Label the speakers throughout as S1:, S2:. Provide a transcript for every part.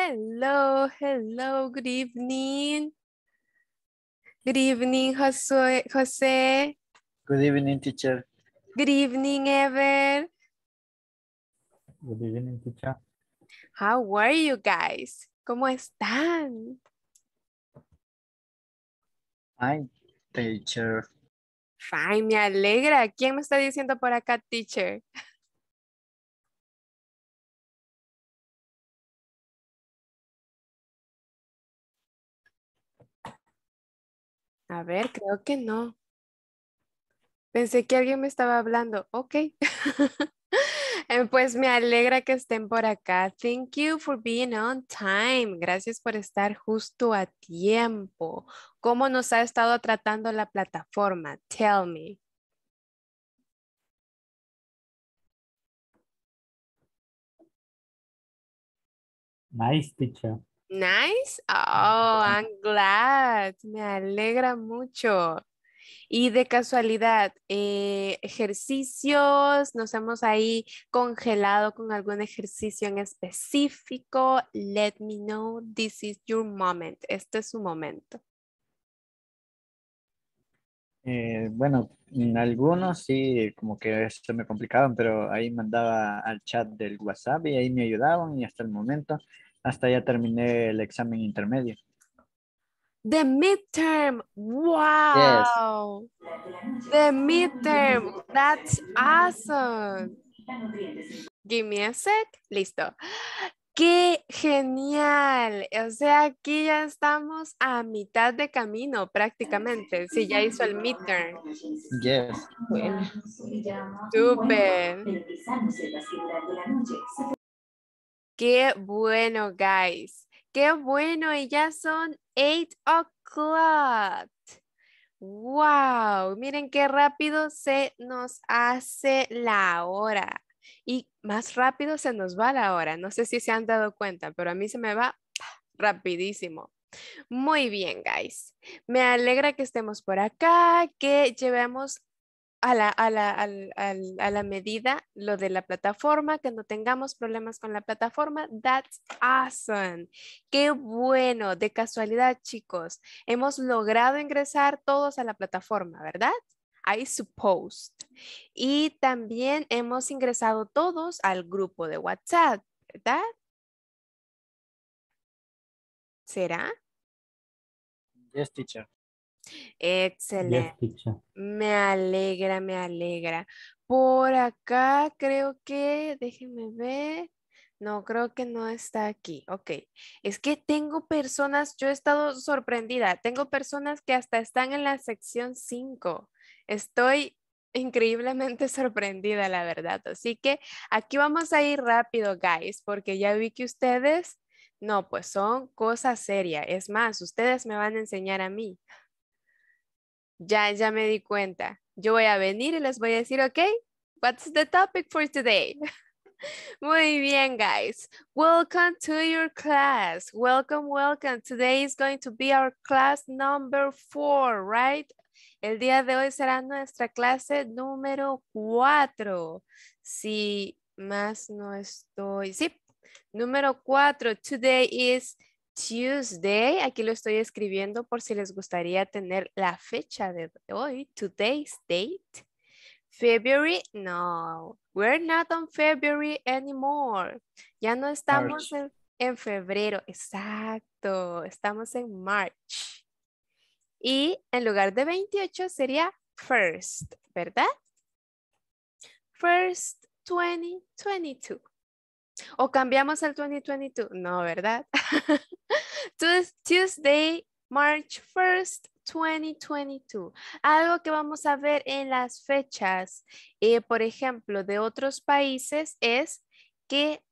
S1: Hello, hello, good evening. Good evening, José. Jose,
S2: Good evening, teacher.
S1: Good evening, Ever.
S3: Good evening, teacher.
S1: How are you guys? ¿Cómo están?
S2: Fine, teacher.
S1: Fine, me alegra. ¿Quién me está diciendo por
S4: acá, teacher?
S1: A ver, creo que no. Pensé que alguien me estaba hablando. Ok. Eh, pues me alegra que estén por acá. Thank you for being on time. Gracias por estar justo a tiempo. ¿Cómo nos ha estado tratando la plataforma? Tell me.
S2: Nice, teacher.
S1: Nice. Oh, I'm glad. Me alegra mucho. Y de casualidad, eh, ejercicios, nos hemos ahí congelado con algún ejercicio en específico. Let me know, this is your moment. Este es su momento.
S5: Eh, bueno, bueno, algunos sí, como que esto me complicaban, pero ahí mandaba al chat del WhatsApp y ahí me ayudaban y hasta el momento hasta ya terminé el examen intermedio.
S1: The midterm. Wow. The midterm. That's awesome. Give me a sec. Listo. ¡Qué genial! O sea, aquí ya estamos a mitad de camino prácticamente, si sí, ya hizo el midterm. Yes. Bueno. Qué bueno, guys. Qué bueno, y ya son 8 o'clock. Wow, miren qué rápido se nos hace la hora. Y más rápido se nos va la hora. No sé si se han dado cuenta, pero a mí se me va rapidísimo. Muy bien, guys. Me alegra que estemos por acá, que llevemos a la, medida lo de la plataforma, que no tengamos problemas con la plataforma. That's awesome. Qué bueno, de casualidad, chicos. Hemos logrado ingresar todos a la plataforma, ¿verdad? I suppose. Y también hemos ingresado todos al grupo de WhatsApp, ¿verdad?
S4: ¿Será?
S2: Yes, teacher.
S1: Excelente. me alegra, me alegra. Por acá creo que, déjenme ver. No, creo que no está aquí. Ok. Es que tengo personas, yo he estado sorprendida. Tengo personas que hasta están en la sección 5. Estoy increíblemente sorprendida, la verdad. Así que aquí vamos a ir rápido, guys, porque ya vi que ustedes, no, pues son cosas serias. Es más, ustedes me van a enseñar a mí ya, ya me di cuenta. Yo voy a venir y les voy a decir, ok, what's the topic for today? Muy bien, guys. Welcome to your class. Welcome, welcome. Today is going to be our class number four, right? El día de hoy será nuestra clase número cuatro. Si más no estoy. Sí, número cuatro. Today is Tuesday, aquí lo estoy escribiendo por si les gustaría tener la fecha de hoy, today's date. February, no, we're not on February anymore. Ya no estamos en, febrero, exacto, estamos en March. Y en lugar de 28 sería first, ¿verdad? First 2022. O cambiamos al 2022, no, ¿verdad? Tuesday, March 1st, 2022. Algo que vamos a ver en las fechas, eh, por ejemplo, de otros países es que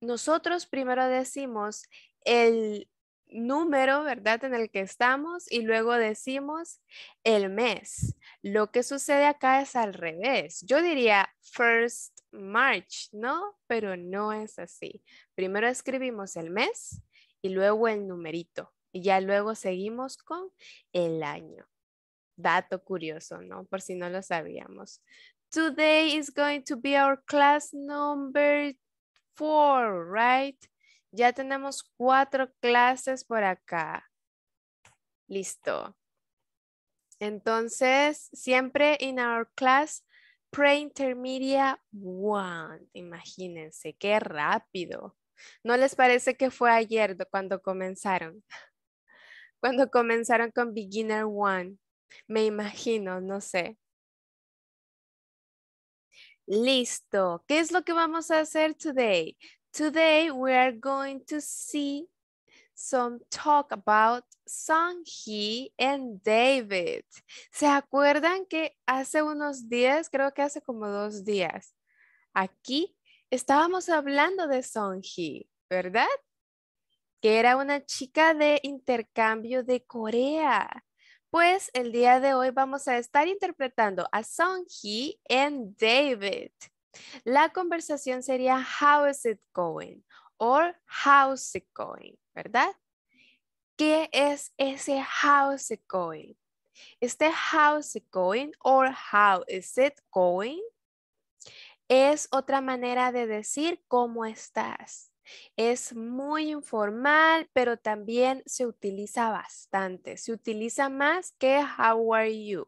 S1: nosotros primero decimos el número, ¿verdad? En el que estamos y luego decimos el mes. Lo que sucede acá es al revés. Yo diría first March, ¿no? Pero no es así. Primero escribimos el mes y luego el numerito. Y ya luego seguimos con el año. Dato curioso, ¿no? Por si no lo sabíamos. Today is going to be our class number four, right? Ya tenemos cuatro clases por acá. Listo. Entonces, siempre in our class, pre-intermedia one. Imagínense, qué rápido. ¿No les parece que fue ayer cuando comenzaron? Cuando comenzaron con Beginner
S4: One, me imagino, no sé.
S1: Listo. ¿Qué es lo que vamos a hacer today? Today we are going to see some talk about He and David. ¿Se acuerdan que hace unos días, creo que hace como dos días, aquí estábamos hablando de Song-Hee, ¿verdad? Que era una chica de intercambio de Corea. Pues el día de hoy vamos a estar interpretando a Song-Hee en David. La conversación sería How is it going? Or How's it going? ¿Verdad? ¿Qué es ese How's it going? Este How's it going or How is it going es otra manera de decir cómo estás. Es muy informal, pero también se utiliza bastante. Se utiliza más que how are you.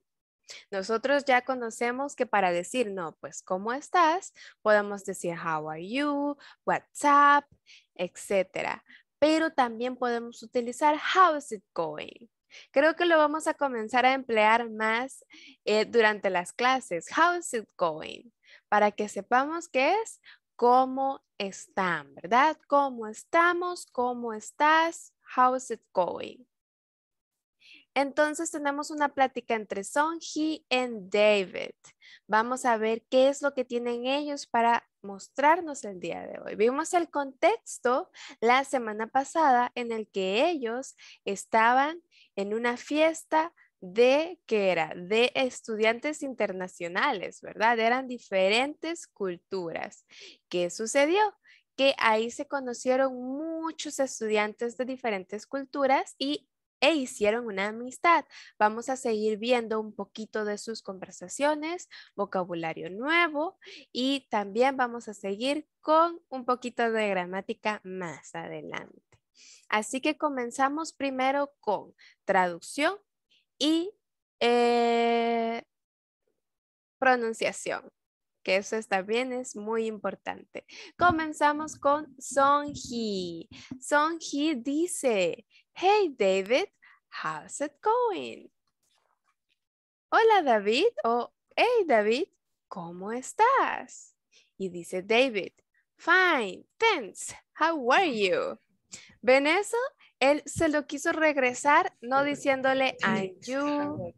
S1: Nosotros ya conocemos que para decir no, pues cómo estás, podemos decir how are you, what's up, etc. Pero también podemos utilizar is it going. Creo que lo vamos a comenzar a emplear más eh, durante las clases. is it going? para que sepamos qué es cómo están, ¿verdad? ¿Cómo estamos? ¿Cómo estás? How's it going? Entonces tenemos una plática entre Sonji y David. Vamos a ver qué es lo que tienen ellos para mostrarnos el día de hoy. Vimos el contexto la semana pasada en el que ellos estaban en una fiesta de, que era? De estudiantes internacionales, ¿verdad? Eran diferentes culturas. ¿Qué sucedió? Que ahí se conocieron muchos estudiantes de diferentes culturas y e hicieron una amistad. Vamos a seguir viendo un poquito de sus conversaciones, vocabulario nuevo y también vamos a seguir con un poquito de gramática más adelante. Así que comenzamos primero con traducción y eh, pronunciación, que eso está bien, es muy importante. Comenzamos con Songhee. He. dice, hey David, how's it going? Hola David o oh, hey David, ¿cómo estás? Y dice David, fine, thanks, how are you? ¿Ven eso? él se lo quiso regresar, no diciéndole I'm you,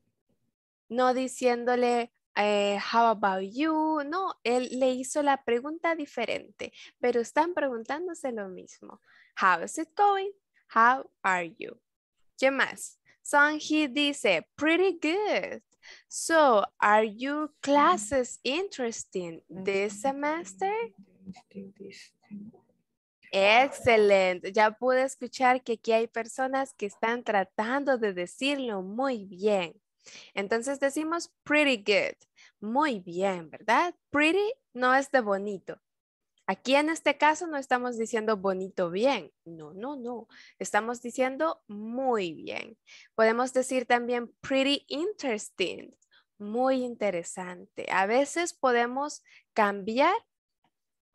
S1: no diciéndole eh, how about you, no, él le hizo la pregunta diferente, pero están preguntándose lo mismo. How is it going? How are you? ¿Qué más? he dice, pretty good. So, are your mm. classes interesting this semester? Excelente. Ya pude escuchar que aquí hay personas que están tratando de decirlo muy bien. Entonces decimos pretty good. Muy bien, ¿verdad? Pretty no es de bonito. Aquí en este caso no estamos diciendo bonito bien. No, no, no. Estamos diciendo muy bien. Podemos decir también pretty interesting. Muy interesante. A veces podemos cambiar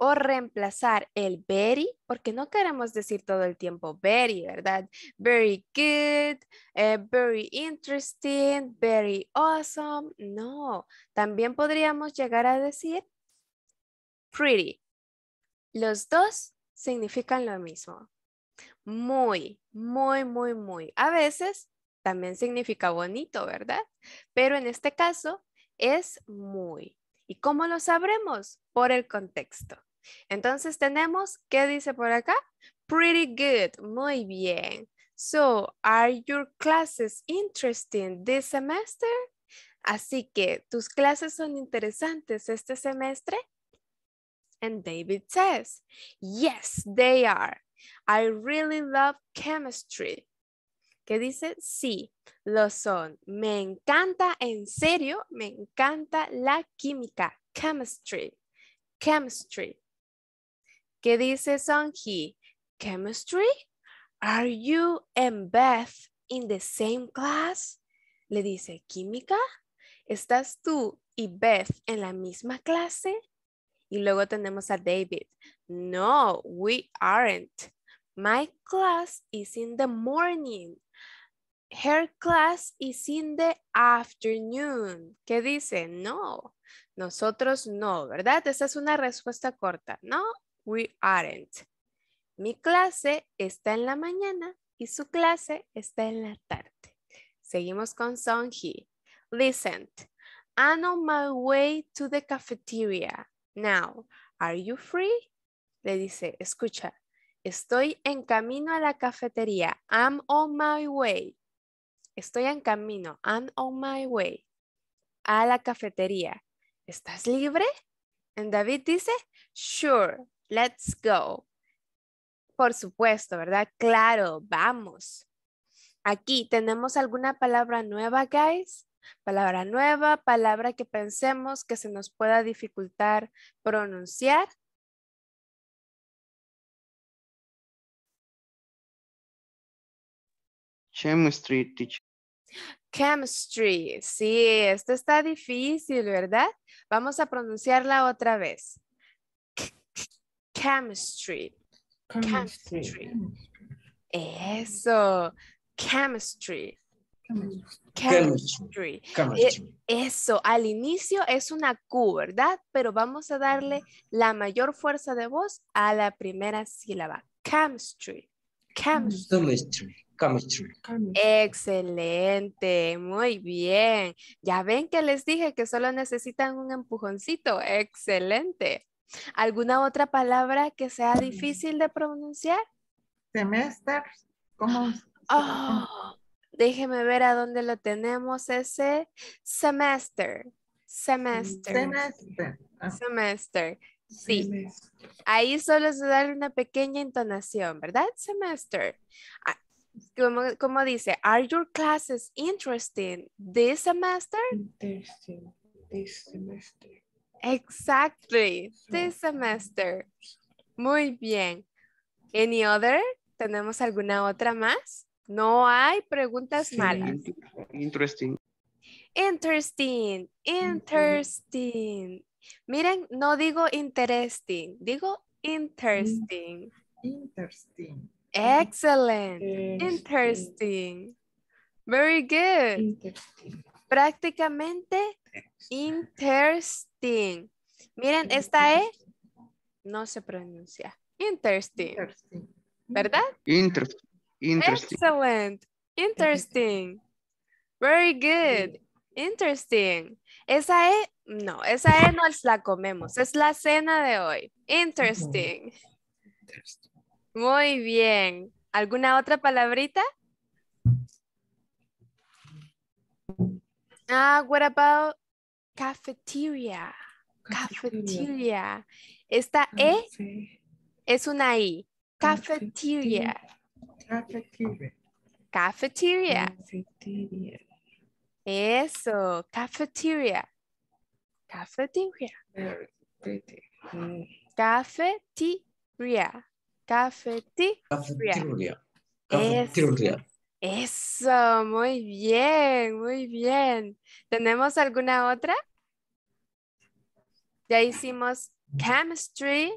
S1: o reemplazar el very, porque no queremos decir todo el tiempo very, ¿verdad? Very good, eh, very interesting, very awesome. No, también podríamos llegar a decir pretty. Los dos significan lo mismo. Muy, muy, muy, muy. A veces también significa bonito, ¿verdad? Pero en este caso es muy. ¿Y cómo lo sabremos? Por el contexto. Entonces tenemos, ¿qué dice por acá? Pretty good, muy bien. So, are your classes interesting this semester? Así que, ¿tus clases son interesantes este semestre? And David says, yes, they are. I really love chemistry. ¿Qué dice? Sí, lo son. Me encanta, en serio, me encanta la química, chemistry, chemistry. ¿Qué dice Songhee? Chemistry? Are you and Beth in the same class? Le dice, ¿química? ¿Estás tú y Beth en la misma clase? Y luego tenemos a David. No, we aren't. My class is in the morning. Her class is in the afternoon. ¿Qué dice? No, nosotros no, ¿verdad? Esa es una respuesta corta. No, we aren't. Mi clase está en la mañana y su clase está en la tarde. Seguimos con Song Listen, I'm on my way to the cafeteria. Now, are you free? Le dice, escucha, estoy en camino a la cafetería. I'm on my way. Estoy en camino. I'm on my way. A la cafetería. ¿Estás libre? And David dice, sure, Let's go. Por supuesto, ¿verdad? Claro, vamos. Aquí tenemos alguna palabra nueva, guys. Palabra nueva, palabra que pensemos que se nos pueda dificultar
S4: pronunciar.
S5: Chemistry, teacher.
S4: Chemistry,
S1: sí, esto está difícil, ¿verdad? Vamos a pronunciarla otra vez. Chemistry. Chemistry. Eso. Chemistry.
S2: Chemistry.
S1: chemistry. Eh, eso, al inicio es una Q, ¿verdad? Pero vamos a darle la mayor fuerza de voz a la primera sílaba. Chemistry.
S3: Chemistry. Chemistry.
S1: Excelente, muy bien. Ya ven que les dije que solo necesitan un empujoncito. Excelente. ¿Alguna otra palabra que sea mm. difícil de pronunciar? Semester. ¿Cómo? Ah, ah, déjeme ver a dónde lo tenemos ese semester. Semester. Semester. Ah. Sí. Ahí solo se da una pequeña entonación, ¿verdad? Semester. ¿Cómo como, dice, are your classes interesting this semester? Interesting this semester. Exactly. This semester. Muy bien. Any other? ¿Tenemos alguna otra más? No hay preguntas malas.
S5: Interesting.
S1: Interesting. Interesting. Miren, no digo interesting, digo interesting. Interesting. Excellent. Interesting. Very good prácticamente interesting. Miren, esta E no se pronuncia. Interesting. ¿Verdad?
S5: Interesting. Excellent.
S1: Interesting. Very good. Interesting. Esa E, no, esa E no la comemos. Es la cena de hoy. interesting. Muy bien. ¿Alguna otra palabrita? Ah, what about cafeteria? Cafeteria. Esta E es una I. Cafeteria. Cafeteria. Cafeteria. Eso, cafeteria. Cafeteria.
S4: Cafeteria.
S1: Cafeteria. Cafeteria.
S2: Cafeteria.
S1: Eso, muy bien, muy bien. ¿Tenemos alguna otra? Ya hicimos chemistry,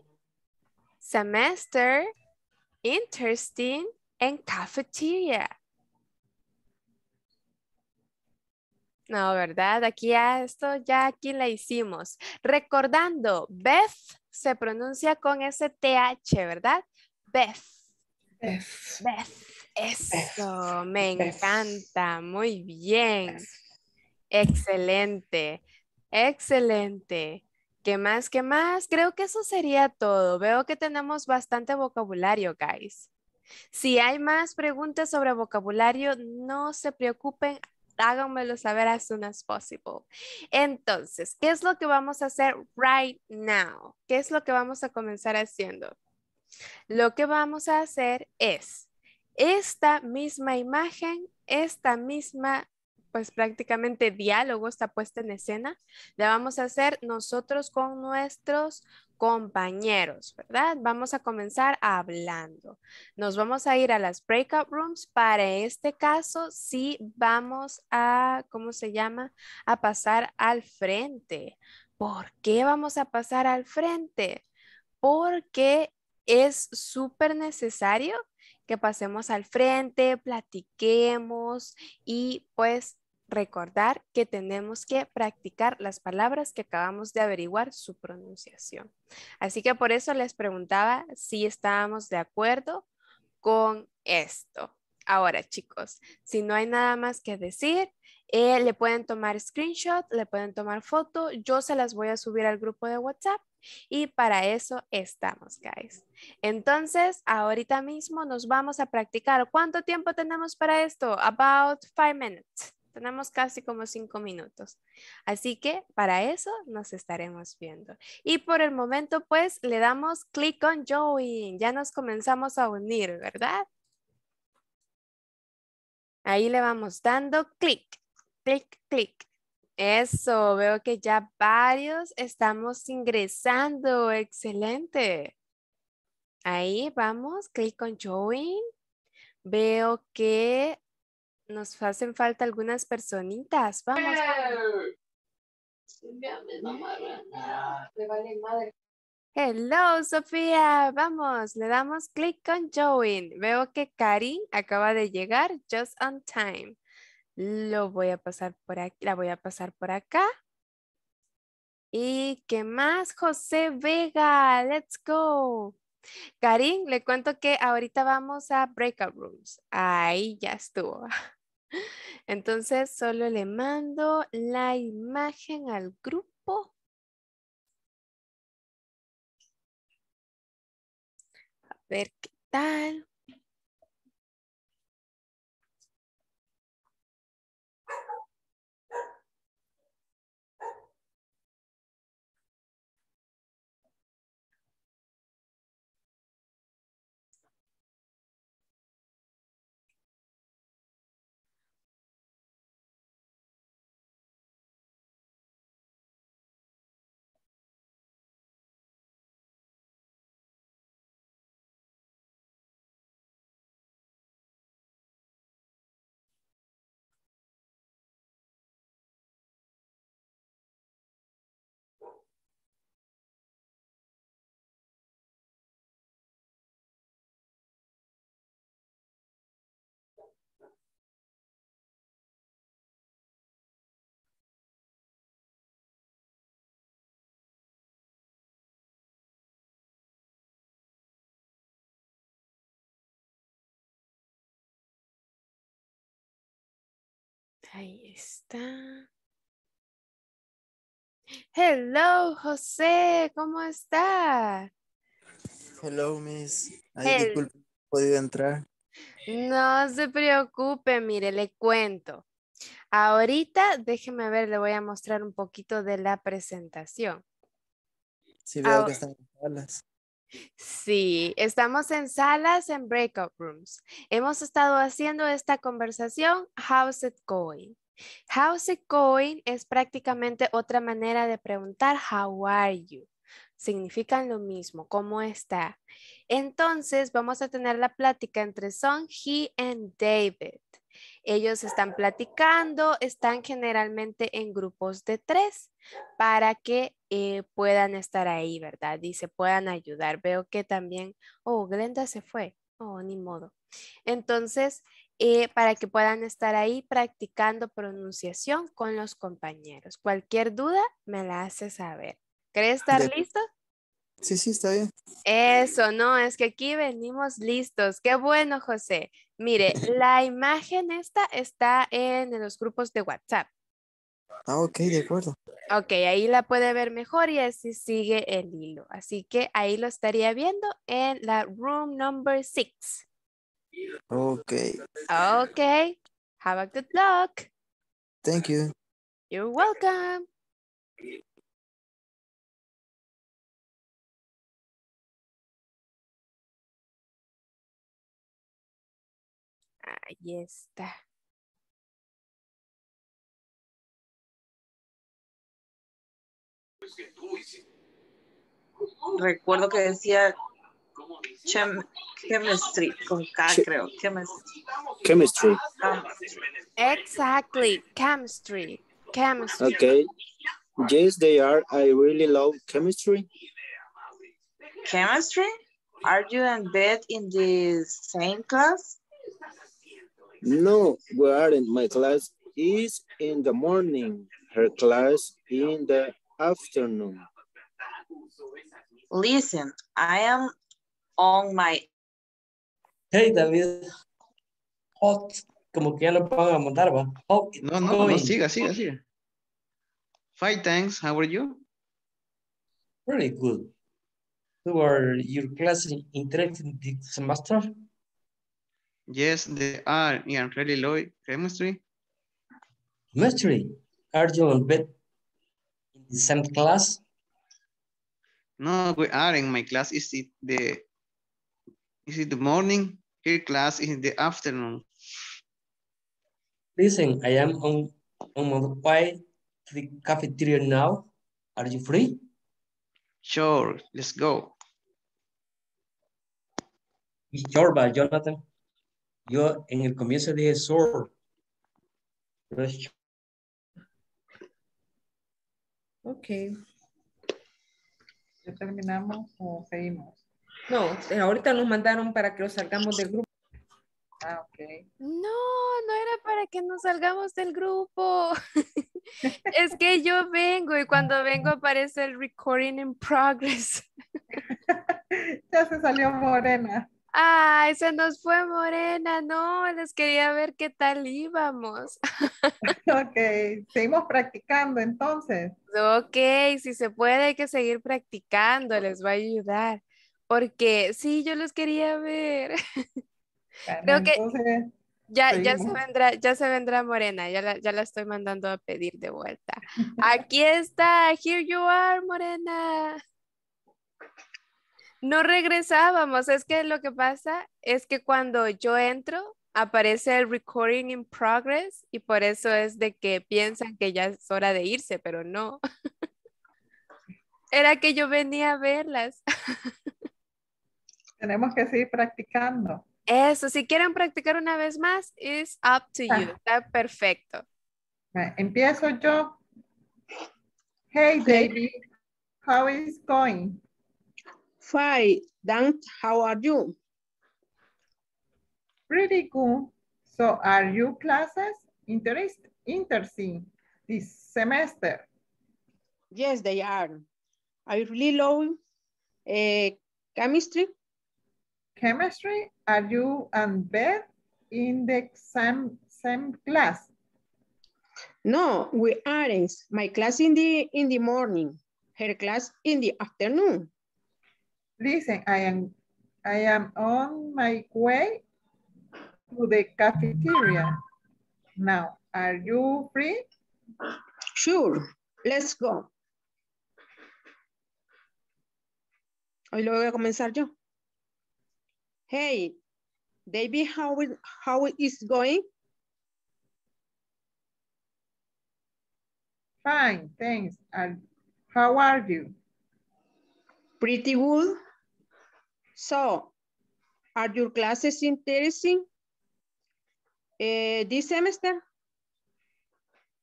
S1: semester, interesting, and cafeteria. No, ¿verdad? Aquí ya, esto ya aquí la hicimos. Recordando, Beth se pronuncia con ese TH, ¿verdad? Beth. Beth. Beth. Eso, me encanta, muy bien. Excelente, excelente. ¿Qué más? ¿Qué más? Creo que eso sería todo. Veo que tenemos bastante vocabulario, guys. Si hay más preguntas sobre vocabulario, no se preocupen, háganmelo saber as soon as possible. Entonces, ¿qué es lo que vamos a hacer right now? ¿Qué es lo que vamos a comenzar haciendo? Lo que vamos a hacer es esta misma imagen, esta misma, pues prácticamente diálogo está puesta en escena, la vamos a hacer nosotros con nuestros compañeros, ¿verdad? Vamos a comenzar hablando. Nos vamos a ir a las breakout rooms. Para este caso, sí vamos a, ¿cómo se llama? A pasar al frente. ¿Por qué vamos a pasar al frente? Porque es súper necesario que pasemos al frente, platiquemos y pues recordar que tenemos que practicar las palabras que acabamos de averiguar su pronunciación. Así que por eso les preguntaba si estábamos de acuerdo con esto. Ahora, chicos, si no hay nada más que decir, eh, le pueden tomar screenshot, le pueden tomar foto. Yo se las voy a subir al grupo de WhatsApp y para eso estamos, guys. Entonces, ahorita mismo nos vamos a practicar. ¿Cuánto tiempo tenemos para esto? About five minutes. Tenemos casi como cinco minutos. Así que para eso nos estaremos viendo. Y por el momento, pues, le damos click on Join. Ya nos comenzamos a unir, ¿verdad? Ahí le vamos dando clic, click, clic. Eso, veo que ya varios estamos ingresando. Excelente. Ahí vamos, clic con join. Veo que nos hacen falta algunas personitas. Vamos. Hello, Sofía. Vamos, le damos clic con join. Veo que Karin acaba de llegar just on time. Lo voy a pasar por aquí, la voy a pasar por acá. ¿Y qué más? José Vega, let's go. Karin, le cuento que ahorita vamos a breakout rooms. Ahí ya estuvo. Entonces solo le mando la imagen al grupo.
S2: A ver qué tal. Ahí está.
S4: Hello, José, ¿cómo
S1: está?
S5: Hello, Miss. Ay, ¿no podido entrar.
S1: No se preocupe, mire, le cuento. Ahorita, déjeme ver, le voy a mostrar un poquito de la presentación. Sí, veo que están en Sí, estamos en salas, en breakout rooms. Hemos estado haciendo esta conversación, how's it going? How's it going es prácticamente otra manera de preguntar how are you. Significan lo mismo, ¿cómo está? Entonces vamos a tener la plática entre Son, he and David. Ellos están platicando, están generalmente en grupos de tres para que eh, puedan estar ahí, ¿verdad? Y se puedan ayudar. Veo que también, oh, Glenda se fue, oh, ni modo. Entonces, eh, para que puedan estar ahí practicando pronunciación con los compañeros. Cualquier duda me la hace saber. ¿Crees estar listo?
S5: Sí, sí, está bien.
S1: Eso, no, es que aquí venimos listos. Qué bueno, José. Mire, la imagen esta está en los grupos de WhatsApp.
S5: Ah, ok, de acuerdo.
S1: Ok, ahí la puede ver mejor y así sigue el hilo. Así que ahí lo estaría viendo en la room number six. Ok. Ok. Have a good luck.
S2: Thank you.
S4: You're welcome.
S2: Ahí está.
S4: Recuerdo que decía Chem chemistry con K, Ch creo. Chemistry.
S1: Chemistry. Ah. Exactly. Chemistry. Chemistry.
S3: Okay. Yes, they are. I really love chemistry.
S1: Chemistry? Are you and Beth in the same class?
S3: No, we are in my class is in the morning, her class in the afternoon.
S4: Listen, I am on my...
S5: Hey, David. Hot. Como que ya lo van a montar, va. Hot. No, no, no, siga, siga, siga. Fine, thanks. How are you? Very good. So are your class interested this semester? Yes, they are in really low chemistry. Chemistry? Are you a bed in the same class? No, we are in my class. Is it the is it the morning? Here, class is in the afternoon. Listen, I am on, on my way to the cafeteria now. Are you free? Sure, let's go. Sure, by Jonathan.
S4: Yo en el comienzo dije sor.
S3: Ok. ¿Ya terminamos o seguimos? No, eh, ahorita nos mandaron para que nos salgamos del grupo.
S1: Ah, okay. No, no era para que nos salgamos del grupo. es que yo vengo y cuando vengo aparece el recording in progress. ya se salió morena. Ay, ah, se nos fue Morena, no, les quería ver qué tal íbamos.
S3: ok, seguimos practicando entonces.
S1: Ok, si se puede hay que seguir practicando, les va a ayudar, porque sí, yo los quería ver. Creo que ya, ya, se vendrá, ya se vendrá Morena, ya la, ya la estoy mandando a pedir de vuelta. Aquí está, here you are, Morena no regresábamos. Es que lo que pasa es que cuando yo entro, aparece el recording in progress y por eso es de que piensan que ya es hora de irse, pero no. Era que yo venía a verlas. Tenemos que seguir practicando. Eso, si quieren practicar una vez más, it's up to ah. you. Está perfecto.
S3: Empiezo yo. Hey, baby, how is going? Fine, thanks. How are you? Pretty good. So are you classes interest interesting this semester? Yes, they are. I really love uh, chemistry. Chemistry? Are you and Beth in the same, same class? No, we aren't. My class in the in the morning, her class in the afternoon. Listen, I am, I am on my way to the cafeteria. Now, are you free? Sure, let's go. Hoy lo voy a comenzar yo. Hey, David, how, how is going? Fine, thanks. And how are you? Pretty good. So, are your classes interesting uh, this semester?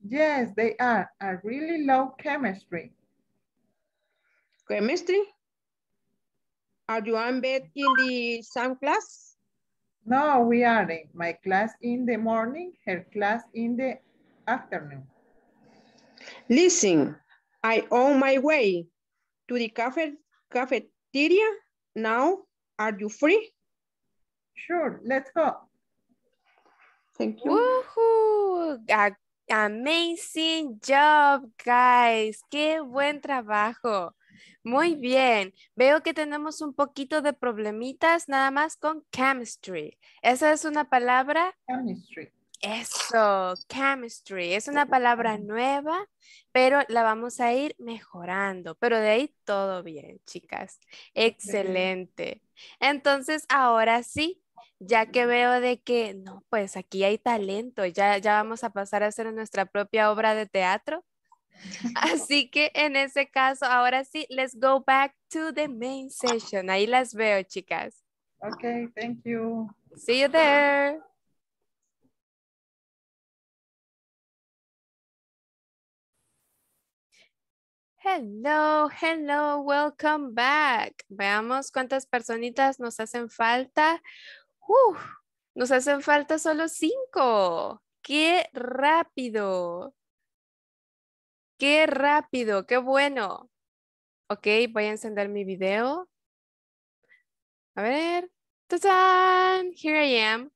S3: Yes, they are. I really love chemistry. Chemistry? Are you bed in the same class? No, we are in My class in the morning, her class in the afternoon. Listen, I on my way to the cafe cafeteria. Now, are you free? Sure, let's go.
S1: Thank you. Amazing job, guys. Qué buen trabajo. Muy bien. Veo que tenemos un poquito de problemitas nada más con chemistry. Esa es una palabra. Chemistry. Eso, chemistry. Es una palabra nueva, pero la vamos a ir mejorando. Pero de ahí todo bien, chicas. Excelente. Entonces, ahora sí, ya que veo de que, no, pues aquí hay talento, ya, ya vamos a pasar a hacer nuestra propia obra de teatro. Así que en ese caso, ahora sí, let's go back to the main session. Ahí las veo, chicas. Ok,
S4: thank
S2: you.
S1: See you
S4: there.
S1: Hello, hello, welcome back. Veamos cuántas personitas nos hacen falta. Uf, nos hacen falta solo cinco. ¡Qué rápido! ¡Qué rápido! ¡Qué bueno! Ok, voy a encender mi video. A ver. ¡Tadán! Here I am.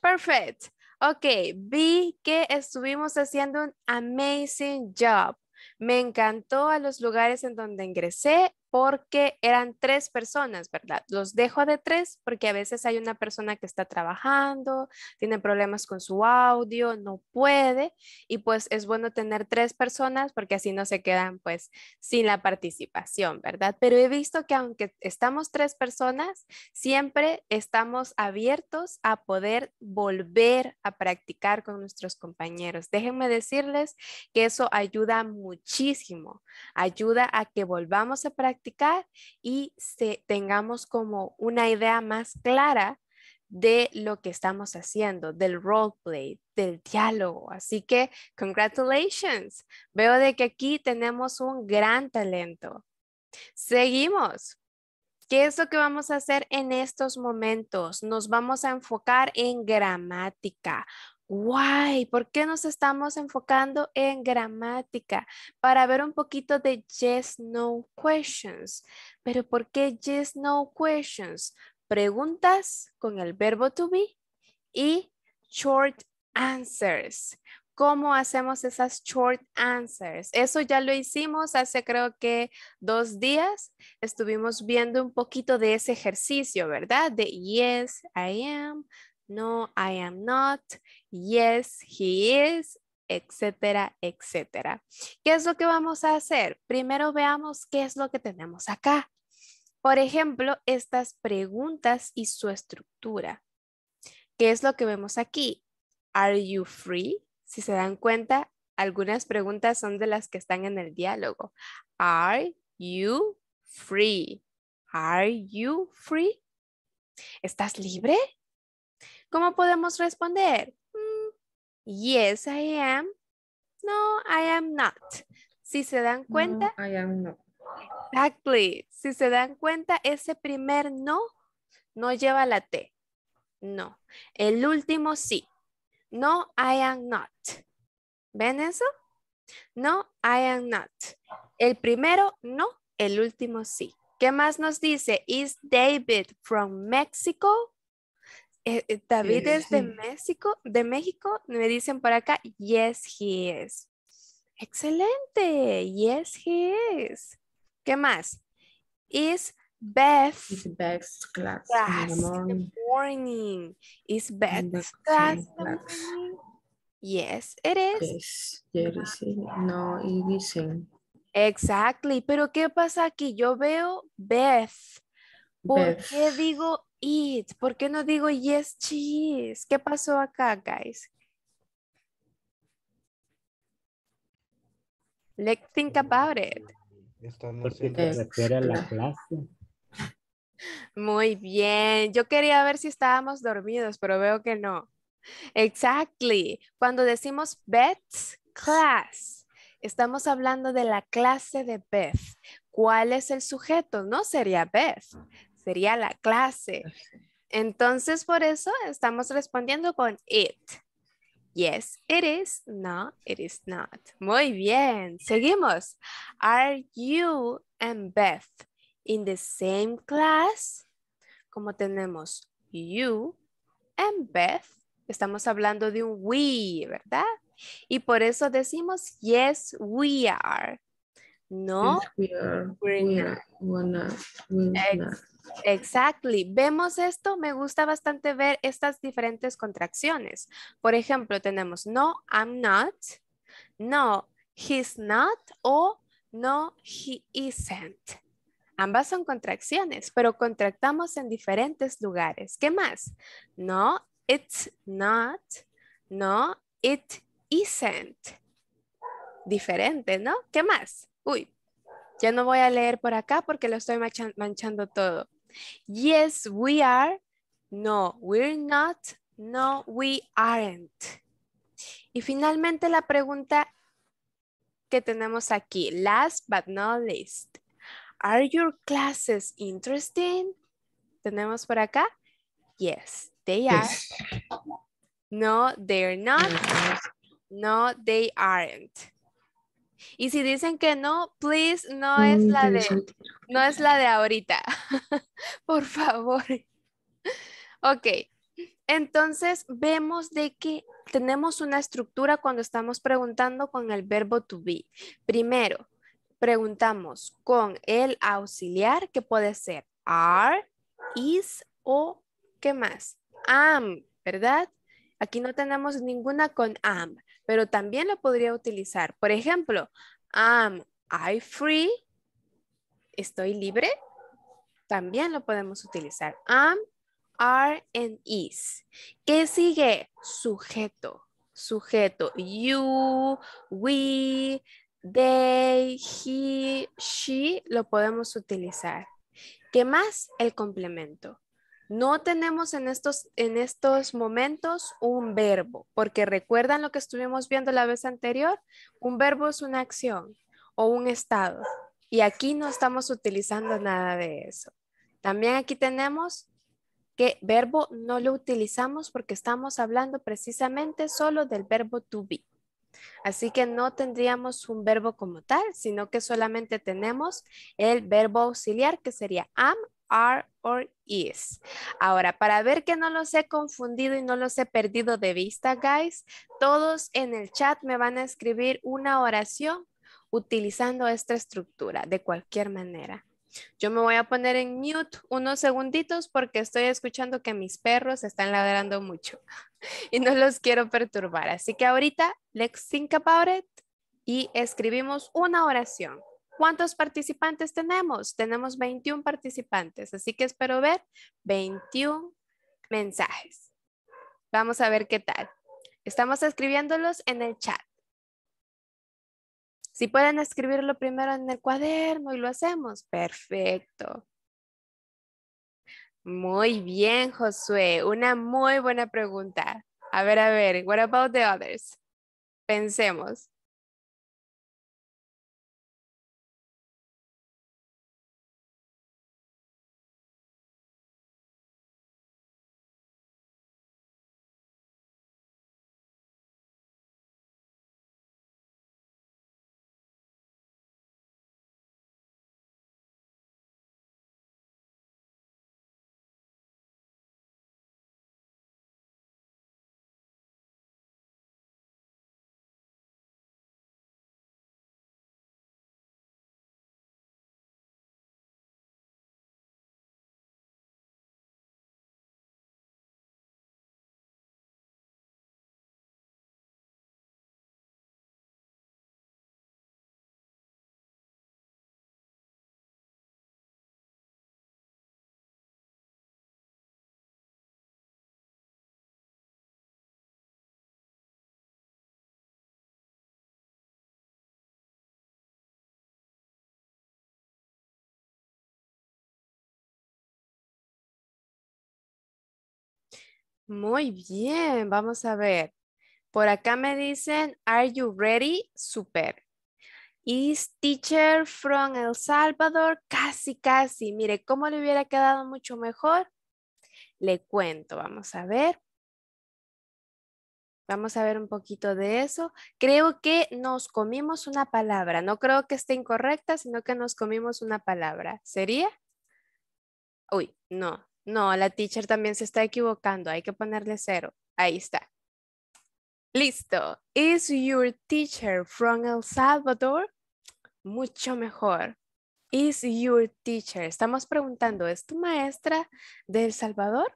S1: Perfect. Ok, vi que estuvimos haciendo un amazing job. Me encantó a los lugares en donde ingresé porque eran tres personas, ¿verdad? Los dejo de tres porque a veces hay una persona que está trabajando, tiene problemas con su audio, no puede y pues es bueno tener tres personas porque así no se quedan pues sin la participación, ¿verdad? Pero he visto que aunque estamos tres personas, siempre estamos abiertos a poder volver a practicar con nuestros compañeros. Déjenme decirles que eso ayuda muchísimo, ayuda a que volvamos a practicar y tengamos como una idea más clara de lo que estamos haciendo, del roleplay, del diálogo. Así que, congratulations. Veo de que aquí tenemos un gran talento. Seguimos. ¿Qué es lo que vamos a hacer en estos momentos? Nos vamos a enfocar en gramática. Why? ¿por qué nos estamos enfocando en gramática? Para ver un poquito de yes, no questions. Pero ¿por qué yes, no questions? Preguntas con el verbo to be y short answers. ¿Cómo hacemos esas short answers? Eso ya lo hicimos hace creo que dos días. Estuvimos viendo un poquito de ese ejercicio, ¿verdad? De yes, I am, no, I am not, yes, he is, etcétera, etcétera. ¿Qué es lo que vamos a hacer? Primero veamos qué es lo que tenemos acá. Por ejemplo, estas preguntas y su estructura. ¿Qué es lo que vemos aquí? Are you free? Si se dan cuenta, algunas preguntas son de las que están en el diálogo. Are you free? Are you free? ¿Estás libre? ¿Cómo podemos responder? Yes, I am. No, I am not. Si se dan cuenta. I am not. Exactly. Si se dan cuenta, ese primer no no lleva la T. No. El último sí. No, I am not. ¿Ven eso? No, I am not. El primero no, el último sí. ¿Qué más nos dice? Is David from Mexico? Eh, eh, David es de México, de México, me dicen por acá, yes, he is. Excelente, yes, he is. ¿Qué más? Is Beth. Is Beth's class, in, the morning. Is Beth's class, in the morning? Yes, it is. Yes, no, y dicen. Exactly, pero ¿qué pasa aquí? Yo veo Beth. ¿Por qué digo It. ¿Por qué no digo yes cheese? ¿Qué pasó acá, guys? Let's think about it.
S2: Esto no la clase.
S1: Muy bien. Yo quería ver si estábamos dormidos, pero veo que no. Exactly. Cuando decimos Beth's class, estamos hablando de la clase de Beth. ¿Cuál es el sujeto? No sería Beth, sería la clase. Ah, Entonces, por eso estamos respondiendo con it. Yes, it is. No, it is not. Muy bien. Seguimos. Are you and Beth in the same class? Como tenemos you and Beth, estamos hablando de un we, ¿verdad? Y por eso decimos yes, we are. No, we are. Exactly. Vemos esto, me gusta bastante ver estas diferentes contracciones. Por ejemplo, tenemos no, I'm not, no, he's not o no, he isn't. Ambas son contracciones, pero contractamos en diferentes lugares. ¿Qué más? No, it's not, no, it isn't. Diferente, ¿no? ¿Qué más? Uy, ya no voy a leer por acá porque lo estoy manchando todo. Yes, we are. No, we're not. No, we aren't. Y finalmente la pregunta que tenemos aquí. Last but not least. Are your classes interesting? Tenemos por acá. Yes, they are. No, they're not. No, they aren't. Y si dicen que no, please, no es la de, no es la de ahorita. Por favor. Ok. Entonces vemos de que tenemos una estructura cuando estamos preguntando con el verbo to be. Primero, preguntamos con el auxiliar que puede ser are, is o qué más. Am, ¿verdad? Aquí no tenemos ninguna con am pero también lo podría utilizar. Por ejemplo, am I free? ¿Estoy libre? También lo podemos utilizar. Am, are, and is. ¿Qué sigue? Sujeto. Sujeto. You, we, they, he, she, lo podemos utilizar. ¿Qué más? El complemento. No tenemos en estos, en estos momentos un verbo, porque recuerdan lo que estuvimos viendo la vez anterior, un verbo es una acción o un estado, y aquí no estamos utilizando nada de eso. También aquí tenemos que verbo no lo utilizamos porque estamos hablando precisamente solo del verbo to be. Así que no tendríamos un verbo como tal, sino que solamente tenemos el verbo auxiliar que sería am, are or is. Ahora, para ver que no los he confundido y no los he perdido de vista, guys, todos en el chat me van a escribir una oración utilizando esta estructura de cualquier manera. Yo me voy a poner en mute unos segunditos porque estoy escuchando que mis perros están ladrando mucho y no los quiero perturbar. Así que ahorita, let's think about it y escribimos una oración. ¿Cuántos participantes tenemos? Tenemos 21 participantes, así que espero ver 21 mensajes. Vamos a ver qué tal. Estamos escribiéndolos en el chat. Si pueden escribirlo primero en el cuaderno y lo hacemos, perfecto. Muy bien, Josué. Una muy buena pregunta. A ver, a ver, what about the others? Pensemos. Muy bien, vamos a ver. Por acá me dicen, are you ready? Super. Is teacher from El Salvador? Casi, casi. Mire, ¿cómo le hubiera quedado mucho mejor? Le cuento, vamos a ver. Vamos a ver un poquito de eso. Creo que nos comimos una palabra. No creo que esté incorrecta, sino que nos comimos una palabra. ¿Sería? Uy, no. No, la teacher también se está equivocando. Hay que ponerle cero. Ahí está. Listo. Is your teacher from El Salvador? Mucho mejor. Is your teacher? Estamos preguntando, ¿es tu maestra de El Salvador?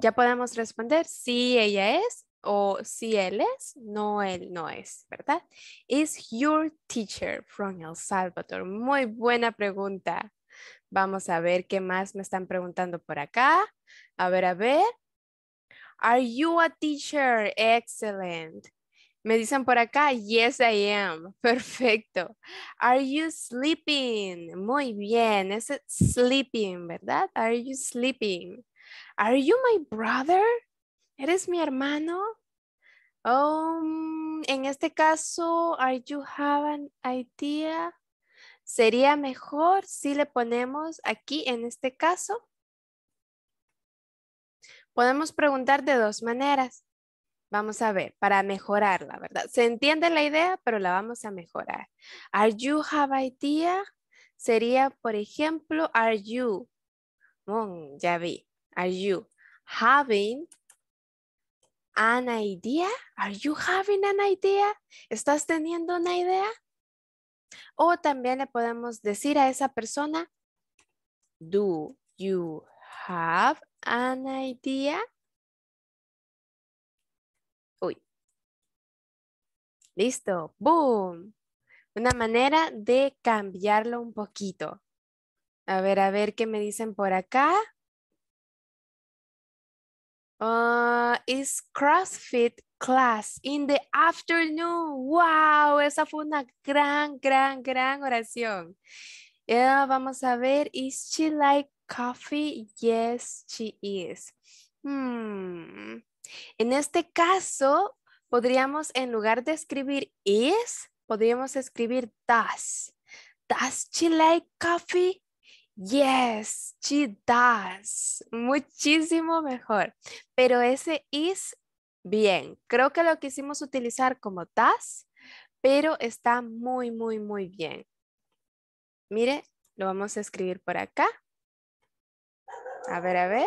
S1: Ya podemos responder si ella es o si él es, no él no es, ¿verdad? Is your teacher from El Salvador? Muy buena pregunta. Vamos a ver qué más me están preguntando por acá. A ver, a ver. Are you a teacher? Excellent. Me dicen por acá, yes I am. Perfecto. Are you sleeping? Muy bien, es sleeping, ¿verdad? Are you sleeping? Are you my brother? ¿Eres mi hermano? Um, en este caso, are you have an idea? sería mejor si le ponemos aquí en este caso. Podemos preguntar de dos maneras. Vamos a ver, para mejorarla, ¿verdad? Se entiende la idea, pero la vamos a mejorar. Are you have idea? Sería, por ejemplo, are you, mm, ya vi, are you having an idea? Are you having an idea? ¿Estás teniendo una idea? O también le podemos decir a esa persona,
S4: do you have an idea? Uy. Listo. Boom. Una manera de cambiarlo un poquito. A ver, a ver qué me
S1: dicen por acá. Ah, is CrossFit class in the afternoon. ¡Wow! Esa fue una gran, gran, gran oración. Yeah, vamos a ver, ¿is she like coffee? Yes, she is. Hmm. En este caso, podríamos, en lugar de escribir is, podríamos escribir does. Does she like coffee? Yes, she does. Muchísimo mejor. Pero ese is Bien, creo que lo quisimos utilizar como TAS, pero está muy, muy, muy bien. Mire, lo vamos a escribir por acá. A ver, a ver.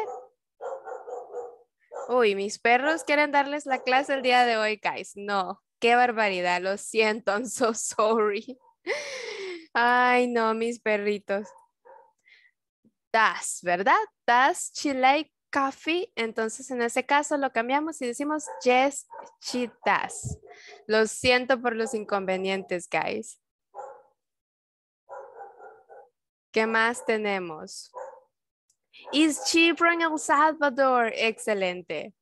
S1: Uy, mis perros quieren darles la clase el día de hoy, guys. No, qué barbaridad, lo siento, I'm so sorry. Ay, no, mis perritos. TAS, ¿verdad? TAS, Chile coffee, entonces en ese caso lo cambiamos y decimos yes, she does. Lo siento por los inconvenientes, guys. ¿Qué más tenemos? Is she from El Salvador? Excelente.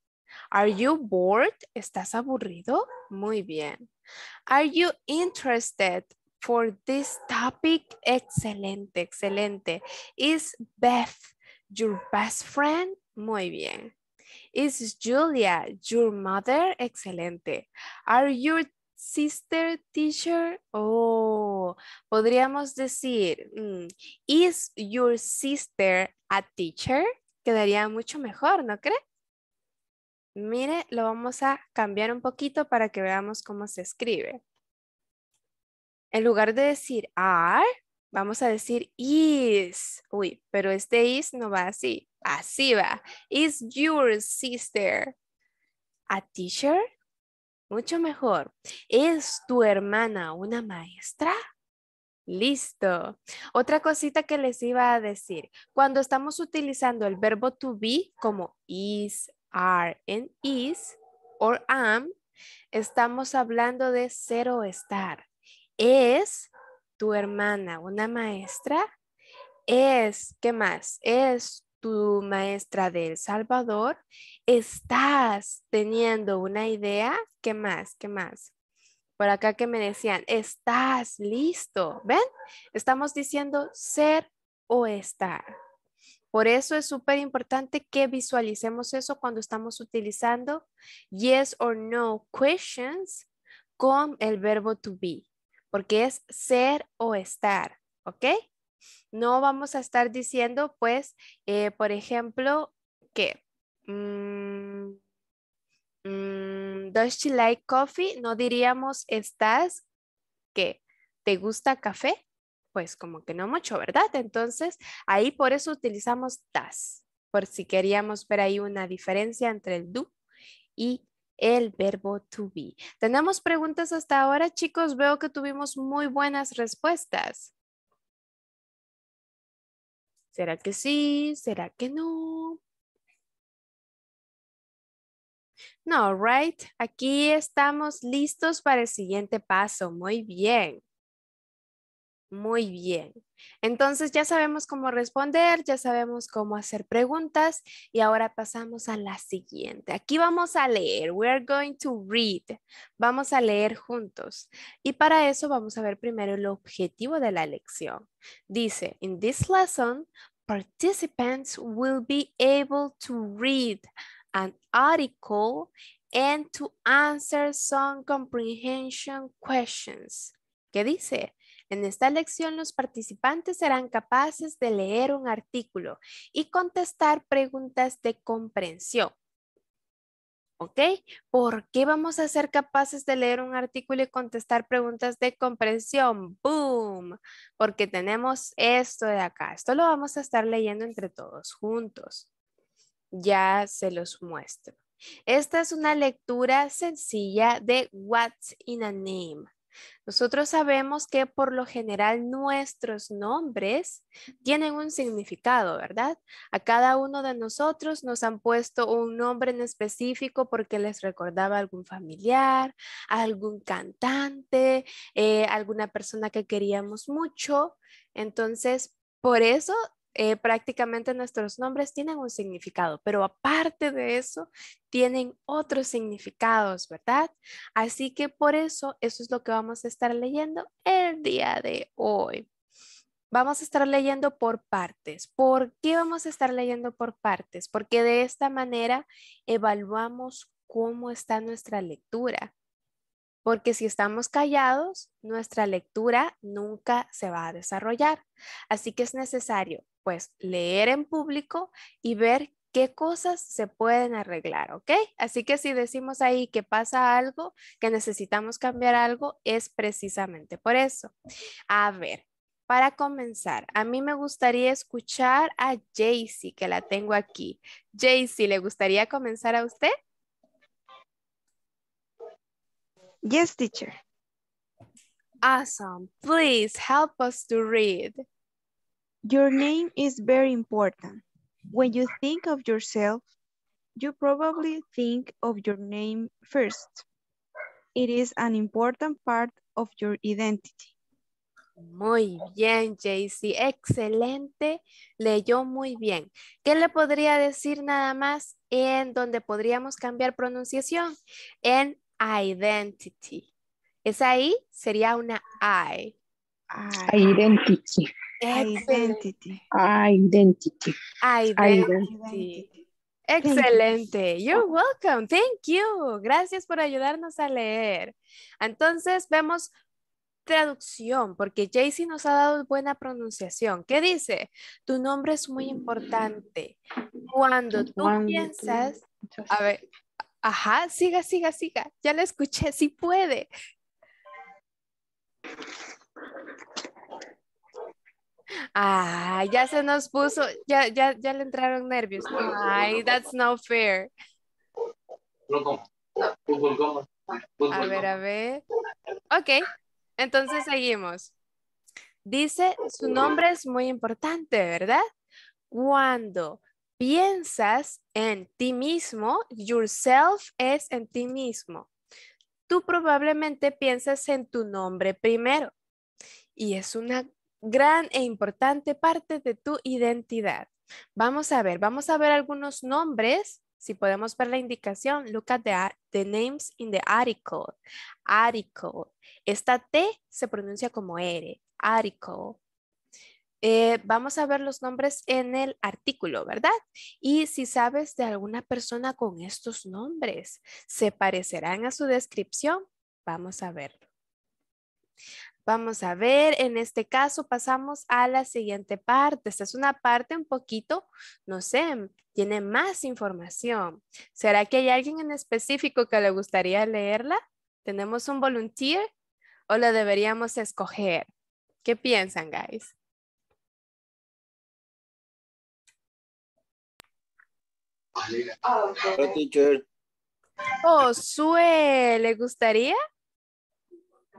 S1: Are you bored? ¿Estás aburrido? Muy bien. Are you interested for this topic? Excelente, excelente. Is Beth your best friend? Muy bien. Is Julia your mother? Excelente. Are your sister teacher? Oh, podríamos decir, mm, is your sister a teacher? Quedaría mucho mejor, ¿no cree? Mire, lo vamos a cambiar un poquito para que veamos cómo se escribe. En lugar de decir are, vamos a decir is. Uy, pero este is no va así. Así va. Is your sister a teacher? Mucho mejor. ¿Es tu hermana una maestra? Listo. Otra cosita que les iba a decir. Cuando estamos utilizando el verbo to be como is, are, and is, or am, estamos hablando de ser o estar. ¿Es tu hermana una maestra? ¿Es, qué más? ¿Es tu maestra de El Salvador, estás teniendo una idea. ¿Qué más? ¿Qué más? Por acá que me decían, estás listo. ¿Ven? Estamos diciendo ser o estar. Por eso es súper importante que visualicemos eso cuando estamos utilizando yes or no questions con el verbo to be, porque es ser o estar, ¿ok? No vamos a estar diciendo, pues, eh, por ejemplo, que mm, mm, she like coffee? No diríamos estás que te gusta café, pues como que no mucho, ¿verdad? Entonces, ahí por eso utilizamos das, por si queríamos ver ahí una diferencia entre el do y el verbo to be. ¿Tenemos preguntas hasta ahora, chicos? Veo que tuvimos
S4: muy buenas respuestas. ¿Será que sí? ¿Será que no?
S1: No, right? Aquí estamos listos para el siguiente paso. Muy bien. Muy bien. Entonces ya sabemos cómo responder, ya sabemos cómo hacer preguntas y ahora pasamos a la siguiente. Aquí vamos a leer. we are going to read. Vamos a leer juntos. Y para eso vamos a ver primero el objetivo de la lección. Dice, in this lesson, participants will be able to read an article and to answer some comprehension questions. ¿Qué dice? En esta lección los participantes serán capaces de leer un artículo y contestar preguntas de comprensión. ¿Ok? ¿Por qué vamos a ser capaces de leer un artículo y contestar preguntas de comprensión? ¡Boom! Porque tenemos esto de acá. Esto lo vamos a estar leyendo entre todos juntos. Ya se los muestro. Esta es una lectura sencilla de What's in a Name. Nosotros sabemos que por lo general nuestros nombres tienen un significado, ¿verdad? A cada uno de nosotros nos han puesto un nombre en específico porque les recordaba algún familiar, algún cantante, eh, alguna persona que queríamos mucho. Entonces, por eso eh, prácticamente nuestros nombres tienen un significado, pero aparte de eso, tienen otros significados, ¿verdad? Así que por eso, eso es lo que vamos a estar leyendo el día de hoy. Vamos a estar leyendo por partes. ¿Por qué vamos a estar leyendo por partes? Porque de esta manera evaluamos cómo está nuestra lectura. Porque si estamos callados, nuestra lectura nunca se va a desarrollar. Así que es necesario pues leer en público y ver qué cosas se pueden arreglar, ¿ok? Así que si decimos ahí que pasa algo, que necesitamos cambiar algo, es precisamente por eso. A ver, para comenzar, a mí me gustaría escuchar a Jaycee, que la tengo aquí. Jaycee, ¿le gustaría comenzar a usted? Yes, teacher. Awesome. Please help us to read. Your name is very important. When you think of yourself, you probably think of your name first. It is an important part of your identity. Muy bien, JC. Excelente. Leyó muy bien. ¿Qué le podría decir nada más en donde podríamos cambiar pronunciación? En identity. Es ahí, sería una I.
S3: I. Identity.
S1: Identity.
S3: Identity.
S1: Identity. Excelente. You're welcome. Thank you. Gracias por ayudarnos a leer. Entonces vemos traducción, porque Jaycee nos ha dado buena pronunciación. ¿Qué dice? Tu nombre es muy importante. Cuando tú piensas, a ver, ajá, siga, siga, siga. Ya la escuché, sí puede. Ah, ya se nos puso, ya, ya le entraron nervios. Ay, that's not fair.
S5: Pues pues a ver,
S1: a ver. Ok, entonces seguimos. Dice, su nombre es muy importante, ¿verdad? Cuando piensas en ti mismo, yourself es en ti mismo. Tú probablemente piensas en tu nombre primero. Y es una gran e importante parte de tu identidad. Vamos a ver, vamos a ver algunos nombres. Si podemos ver la indicación, look at the, names in the article. Article. Esta T se pronuncia como R. Article. Eh, vamos a ver los nombres en el artículo, ¿verdad? Y si sabes de alguna persona con estos nombres, ¿se parecerán a su descripción? Vamos a verlo. Vamos a ver, en este caso pasamos a la siguiente parte. Esta es una parte un poquito, no sé, tiene más información. ¿Será que hay alguien en específico que le gustaría leerla? ¿Tenemos un volunteer o la deberíamos
S4: escoger? ¿Qué piensan, guys?
S2: Oh,
S1: Oh, Sue, ¿le gustaría?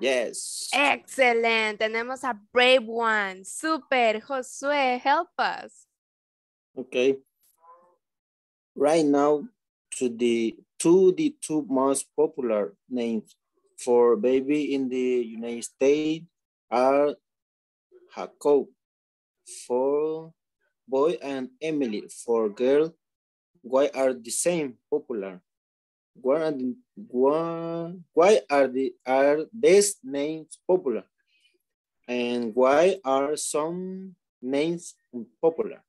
S1: Yes. Excellent. Tenemos a brave one. Super. Josué, help us.
S5: Okay. Right now, to the two the
S3: two most popular names for baby in the United States are Jacob for boy and Emily for girl. Why are the same popular? Why are, the, are, these names popular? And why are some names popular?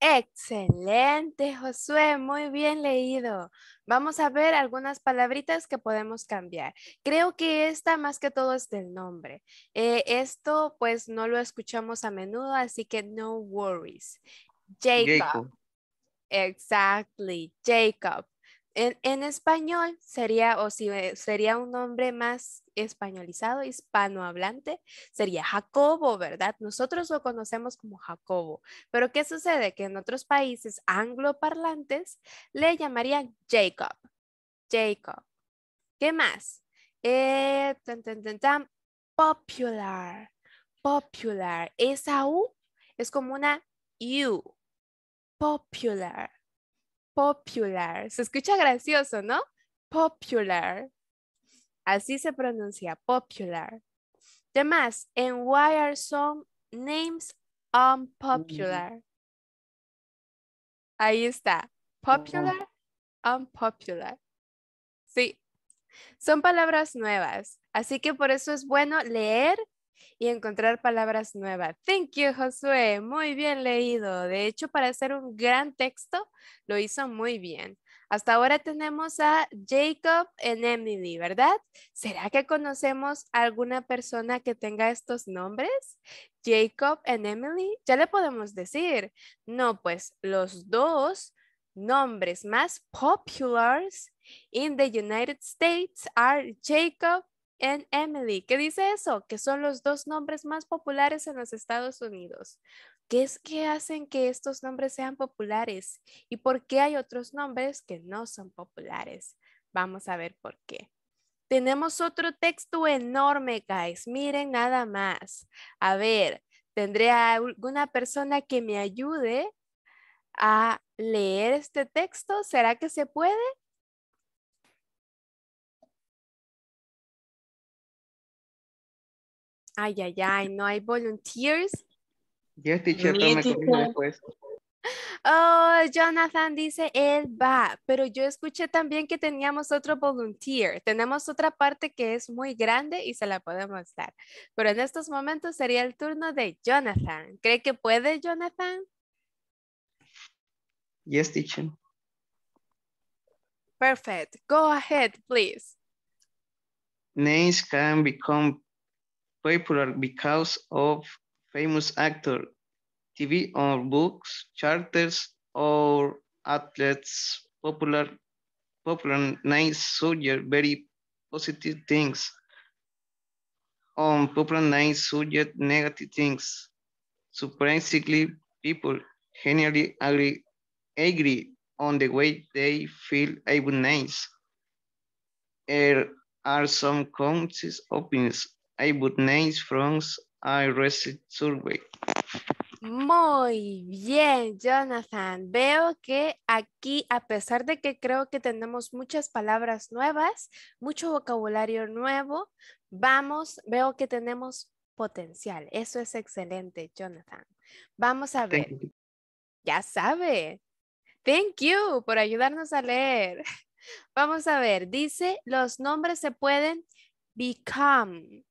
S1: Excelente, Josué, muy bien leído. Vamos a ver algunas palabritas que podemos cambiar. Creo que esta más que todo es del nombre. Eh, esto pues no lo escuchamos a menudo, así que no worries. Jacob. Exactly, Jacob. En, español sería, o si sería un nombre más españolizado, hispanohablante, sería Jacobo, ¿verdad? Nosotros lo conocemos como Jacobo, pero ¿qué sucede? Que en otros países angloparlantes le llamarían Jacob. Jacob. ¿Qué más? Eh, popular. Popular. Esa U es como una U. Popular. Popular. Se escucha gracioso, ¿no? Popular. Así se pronuncia, popular. Demás, and why are some names unpopular? Ahí está. Popular, unpopular. Sí. Son palabras nuevas. Así que por eso es bueno leer y encontrar palabras nuevas. Thank you, Josué. Muy bien leído. De hecho, para hacer un gran texto, lo hizo muy bien. Hasta ahora tenemos a Jacob en Emily, ¿verdad? ¿Será que conocemos alguna persona que tenga estos nombres? Jacob and Emily, ya le podemos decir. No, pues los dos nombres más populares in the United States are Jacob en Emily. ¿Qué dice eso? Que son los dos nombres más populares en los Estados Unidos. ¿Qué es que hacen que estos nombres sean populares? ¿Y por qué hay otros nombres que no son populares? Vamos a ver por qué. Tenemos otro texto enorme, guys. Miren nada más. A ver, ¿tendré alguna persona que me ayude a leer este texto? ¿Será que se puede? Ay, ay, ay, no hay volunteers.
S4: Yes, teacher, pero me después.
S2: Pues.
S1: Oh, Jonathan dice, él va, pero yo escuché también que teníamos otro volunteer. Tenemos otra parte que es muy grande y se la podemos dar. Pero en estos momentos sería el turno de Jonathan. ¿Cree que puede, Jonathan?
S5: Yes, teacher.
S1: Perfect. Go ahead, please.
S5: Names can become popular because of famous actor, TV or books, charters or athletes, popular, popular nice soldier, very positive things. On um, popular nice soldier, negative things. Surprisingly, people generally agree, agree on the way they feel about nice. There are some conscious opinions I would name from I survey.
S1: Muy bien, Jonathan. Veo que aquí, a pesar de que creo que tenemos muchas palabras nuevas, mucho vocabulario nuevo, vamos, veo que tenemos potencial. Eso es excelente, Jonathan. Vamos a ver. Ya sabe. Thank you por ayudarnos a leer. Vamos a ver. Dice, los nombres se pueden become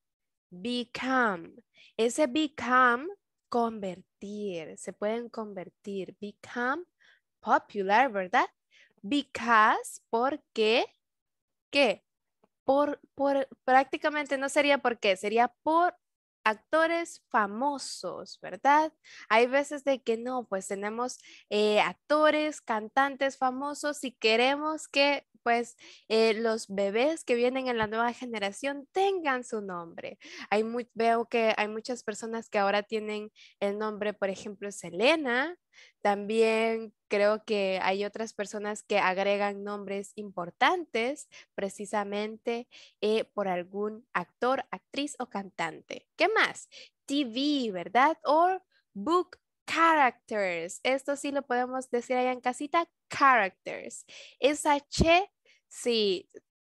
S1: Become. Ese become, convertir. Se pueden convertir. Become popular, ¿verdad? Because, porque, ¿qué? Por, por, prácticamente no sería por qué, sería por actores famosos, ¿verdad? Hay veces de que no, pues tenemos eh, actores, cantantes famosos y queremos que pues eh, los bebés que vienen en la nueva generación tengan su nombre. Hay veo que hay muchas personas que ahora tienen el nombre, por ejemplo, Selena. También creo que hay otras personas que agregan nombres importantes precisamente eh, por algún actor, actriz o cantante. ¿Qué más? TV, ¿verdad? O book characters. Esto sí lo podemos decir allá en casita, characters. Esa H sí,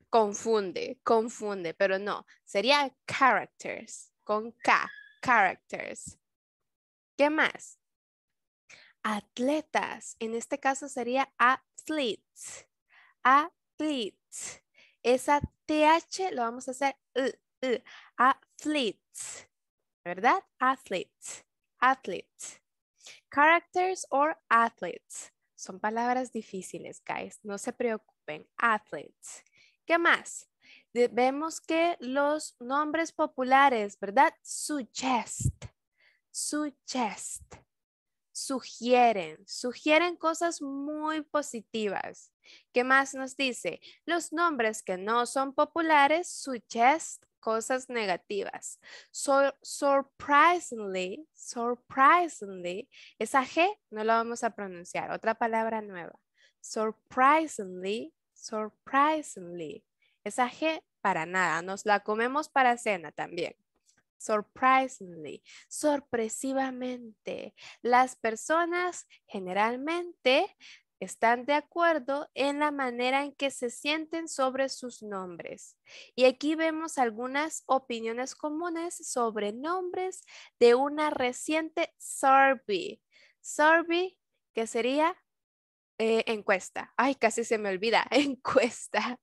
S1: confunde, confunde, pero no, sería characters, con K, characters. ¿Qué más? Atletas, en este caso sería athletes, athletes. Esa TH lo vamos a hacer uh, athletes, ¿verdad? Athletes, athletes. Characters or athletes. Son palabras difíciles, guys. No se preocupen. Athletes. ¿Qué más? vemos que los nombres populares, ¿verdad? Suggest. Suggest. Sugieren. Sugieren cosas muy positivas. ¿Qué más nos dice? Los nombres que no son populares suggest cosas negativas. surprisingly, surprisingly, esa G no la vamos a pronunciar, otra palabra nueva. Surprisingly, surprisingly, esa G para nada, nos la comemos para cena también. Surprisingly, sorpresivamente, las personas generalmente están de acuerdo en la manera en que se sienten sobre sus nombres. Y aquí vemos algunas opiniones comunes sobre nombres de una reciente survey. Survey, que sería eh, encuesta. Ay, casi se me olvida, encuesta.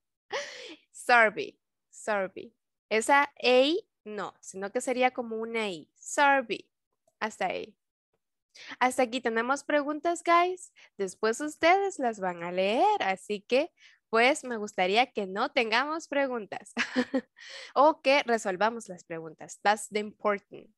S1: Survey, survey. Esa E no, sino que sería como una I. Survey, hasta ahí. Hasta aquí tenemos preguntas, guys. Después ustedes las van a leer, así que pues me gustaría que no tengamos preguntas o que resolvamos las preguntas. That's the important.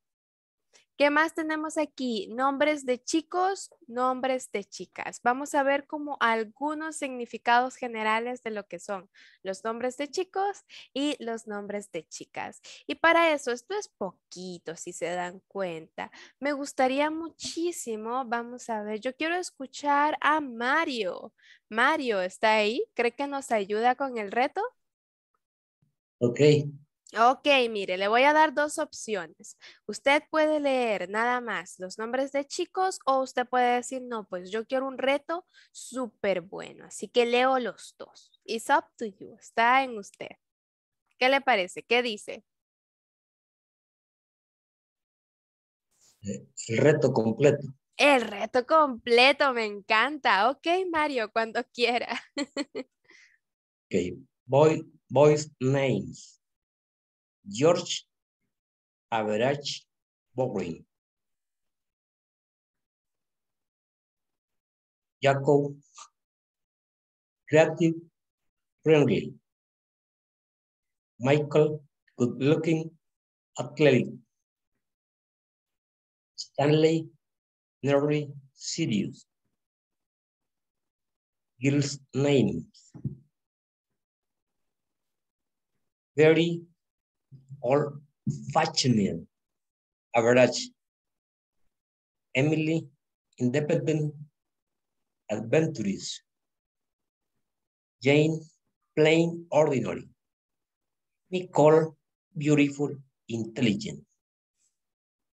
S1: ¿Qué más tenemos aquí? Nombres de chicos, nombres de chicas. Vamos a ver como algunos significados generales de lo que son los nombres de chicos y los nombres de chicas. Y para eso, esto es poquito, si se dan cuenta. Me gustaría muchísimo, vamos a ver, yo quiero escuchar a Mario. Mario, ¿está ahí? ¿Cree que nos ayuda con el reto? Ok. Ok, mire, le voy a dar dos opciones. Usted puede leer nada más los nombres de chicos o usted puede decir, no, pues yo quiero un reto súper bueno. Así que leo los dos. It's up to you, está
S4: en usted. ¿Qué le parece? ¿Qué dice?
S2: El reto completo.
S1: El reto completo, me encanta. Ok, Mario, cuando quiera.
S2: ok, boy, boys names. George Average Bowen, Jacob Creative Friendly, Michael Good Looking Athletic, Stanley Nerdy Sirius, Girls' Names, Very all fashioned average. Emily, independent adventurous. Jane, plain ordinary.
S5: Nicole, beautiful, intelligent.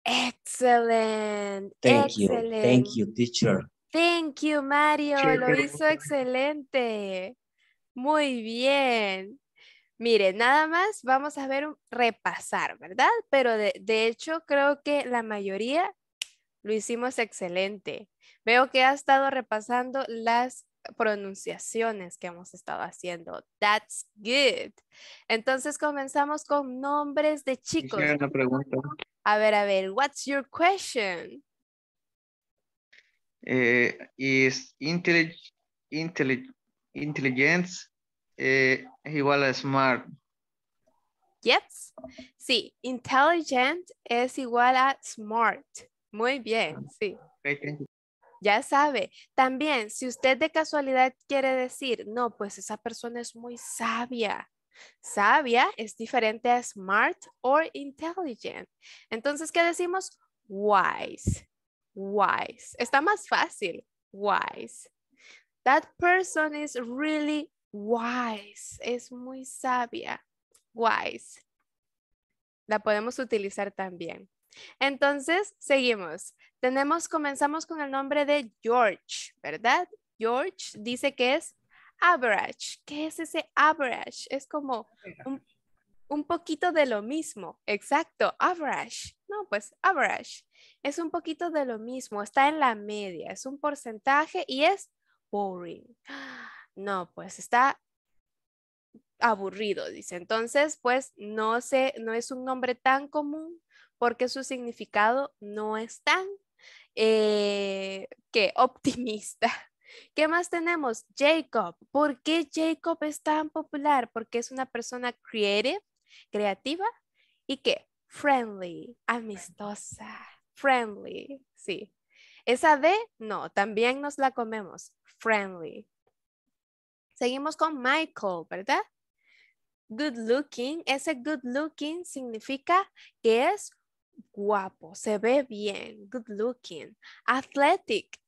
S1: Excellent. Thank you. Thank
S5: you, teacher.
S1: Thank you, Mario. Lo hizo excelente. Muy bien. Mire, nada más vamos a ver, repasar, ¿verdad? Pero de, hecho creo que la mayoría lo hicimos excelente. Veo que ha estado repasando las pronunciaciones que hemos estado haciendo. That's good. Entonces comenzamos con nombres de chicos. Una pregunta. A ver, a ver, what's your question?
S5: Eh, is intelligence eh, es igual a smart.
S1: Yes. Sí, intelligent es igual a smart. Muy bien, ah. sí. Ya sabe. También, si usted de casualidad quiere decir, no, pues esa persona es muy sabia. Sabia es diferente a smart o intelligent. Entonces, ¿qué decimos? Wise. Wise. Está más fácil. Wise. That person is really wise, es muy sabia. Wise. La podemos utilizar también. Entonces, seguimos. Tenemos, comenzamos con el nombre de George, ¿verdad? George dice que es average. ¿Qué es ese average? Es como un, poquito de lo mismo. Exacto, average. No, pues average. Es un poquito de lo mismo, está en la media, es un porcentaje y es boring no, pues está aburrido, dice. Entonces, pues no, sé, no es un nombre tan común porque su significado no es tan eh, que optimista. ¿Qué más tenemos? Jacob. ¿Por qué Jacob es tan popular? Porque es una persona creative, creativa y que friendly, amistosa, friendly, sí. Esa D, no, también nos la comemos, friendly. Seguimos con Michael, ¿verdad? Good looking, ese good looking significa que es guapo, se ve bien, good looking. Athletic,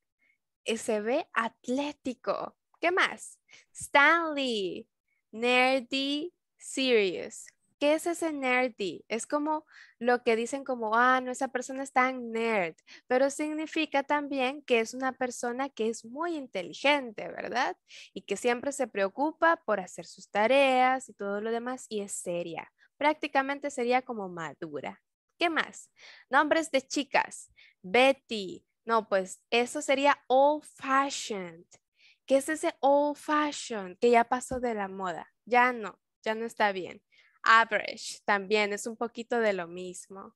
S1: eh, se ve atlético. ¿Qué más? Stanley, nerdy, serious. ¿Qué es ese nerdy? Es como lo que dicen como, ah, no, esa persona es tan nerd, pero significa también que es una persona que es muy inteligente, ¿verdad? Y que siempre se preocupa por hacer sus tareas y todo lo demás y es seria. Prácticamente sería como madura. ¿Qué más? Nombres de chicas. Betty. No, pues eso sería old fashioned. ¿Qué es ese old fashioned que ya pasó de la moda? Ya no, ya no está bien. Average también es un poquito de lo mismo.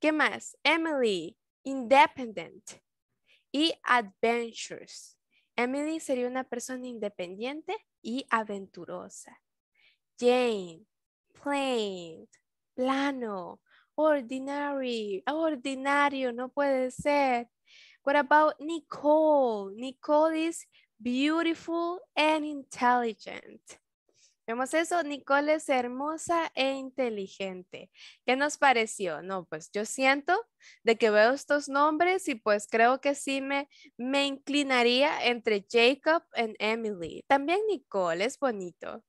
S1: ¿Qué más? Emily, independent y adventurous. Emily sería una persona independiente y aventurosa. Jane, plain, plano, ordinary, ordinario, no puede ser. What about Nicole? Nicole is beautiful and intelligent. Vemos eso, Nicole es hermosa e inteligente. ¿Qué nos pareció? No, pues yo siento de que veo estos nombres y pues creo que sí me, me inclinaría entre Jacob y Emily. También Nicole es bonito.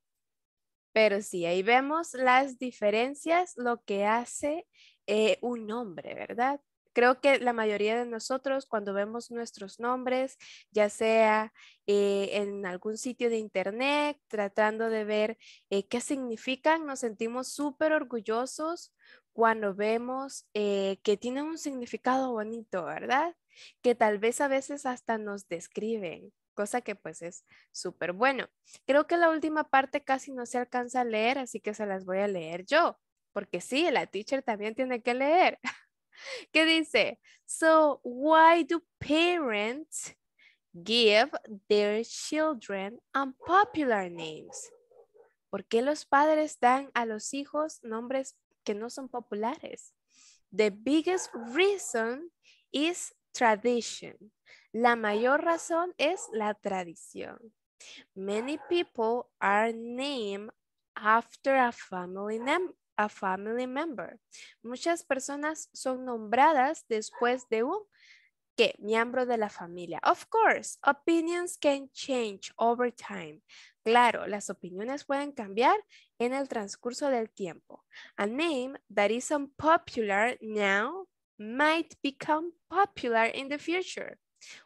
S1: Pero sí, ahí vemos las diferencias, lo que hace eh, un hombre, ¿verdad? Creo que la mayoría de nosotros cuando vemos nuestros nombres, ya sea eh, en algún sitio de internet, tratando de ver eh, qué significan, nos sentimos súper orgullosos cuando vemos eh, que tienen un significado bonito, ¿verdad? Que tal vez a veces hasta nos describen cosa que pues es súper bueno. Creo que la última parte casi no se alcanza a leer, así que se las voy a leer yo, porque sí, la teacher también tiene que leer. ¿Qué dice? So, why do parents give their children unpopular names? ¿Por qué los padres dan a los hijos nombres que no son populares? The biggest reason is tradition. La mayor razón es la tradición. Many people are named after a family name a family member. Muchas personas son nombradas después de un que miembro de la familia. Of course, opinions can change over time. Claro, las opiniones pueden cambiar en el transcurso del tiempo. A name that is unpopular now might become popular in the future.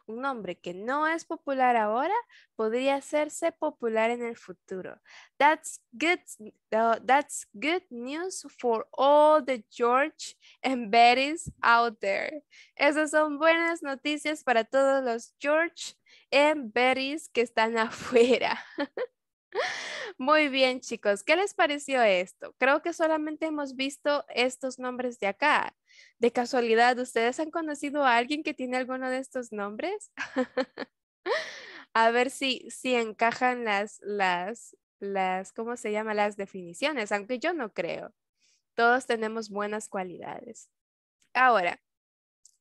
S1: Un nombre que no es popular ahora podría hacerse popular en el futuro. Oh, that's good, news for all the George and Bettys out there. Esas son buenas noticias para todos los George and Bettys que están afuera. Muy bien, chicos, ¿qué les pareció esto? Creo que solamente hemos visto estos nombres de acá. De casualidad, ¿ustedes han conocido a alguien que tiene alguno de estos nombres? a ver si, si encajan las, las, las, ¿cómo se llama? Las definiciones, aunque yo no creo. Todos tenemos buenas cualidades. Ahora,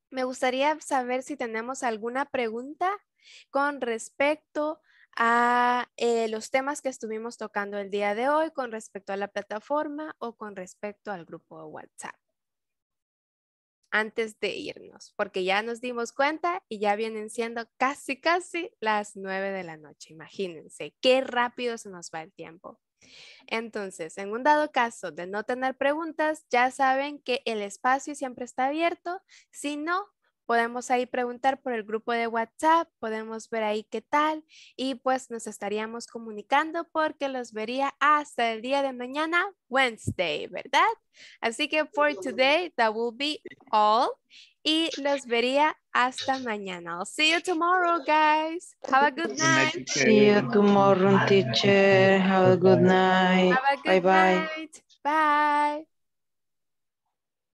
S1: me gustaría saber si tenemos alguna pregunta con respecto a a eh, los temas que estuvimos tocando el día de hoy con respecto a la plataforma o con respecto al grupo de WhatsApp antes de irnos, porque ya nos dimos cuenta y ya vienen siendo casi, casi las nueve de la noche. Imagínense qué rápido se nos va el tiempo. Entonces, en un dado caso de no tener preguntas, ya saben que el espacio siempre está abierto. Si no, podemos ahí preguntar por el grupo de WhatsApp, podemos ver ahí qué tal y pues nos estaríamos comunicando porque los vería hasta el día de mañana, Wednesday, ¿verdad? Así que for today, that will be all y los vería hasta mañana. see you tomorrow, guys. Have a good night.
S4: See you tomorrow, teacher. Have a good night. A good night. bye. Bye.